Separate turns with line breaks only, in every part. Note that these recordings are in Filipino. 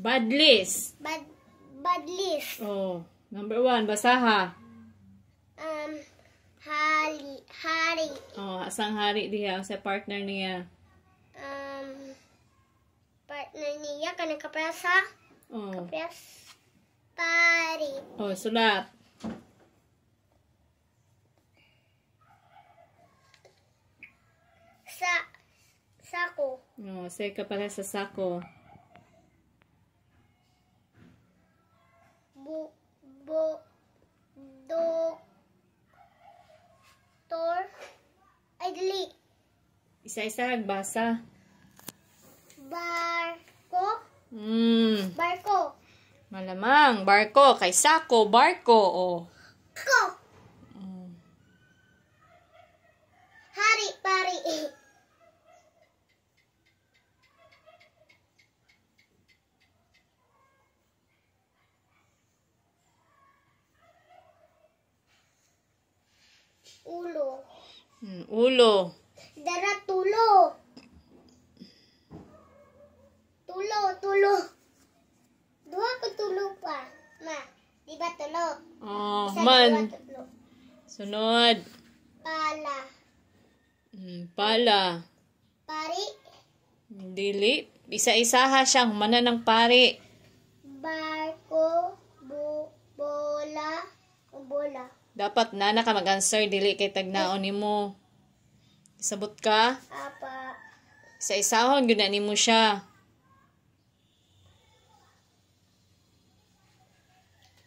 Bad list. Bad, bad list. Oh. Number
one, basaha.
Um, hari. Hari.
Oh, asang hari diya? Sa partner niya?
Um, partner niya, kanang kaprasa? Oh. Kapras. Pari. Oh, sulat. Sa, sako.
Oh, say ka pala sa sako.
bu, bu, doktor, ay dali.
Isa-isa nagbasa.
Barko.
Mm. Barko. Malamang, barko. Kay sako, barko. Oh. Hmm, ulo.
Dara tulo. Tulo, tulo. Dua ko tulo pa. Ma, di ba tulo? Oh, man.
Sunod. Pala. Hmm, pala. Pari. Dili. Isa-isaha siyang mananang pari.
Barko, bu, bola, bola.
Dapat na na ka mag-answer dili kay tagnaon eh. nimo. Isabot ka? Apa. Sa isahon gud nimo siya.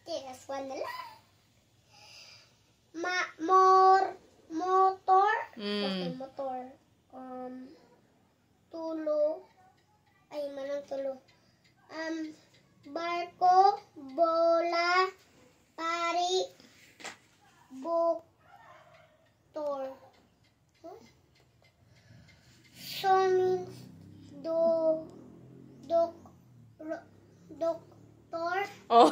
Tigas one na Ma more motor. Mm. Okay, motor. Um tulo. Ay, manang tulo. Um barko, bola, pari, Doktor? Oh.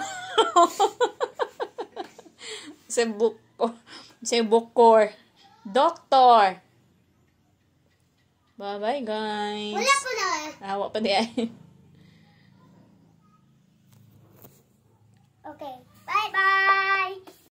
Sa bukor. Oh, Doktor. Bye-bye, guys. Wala pa na. Awa pa di
Okay. Bye-bye.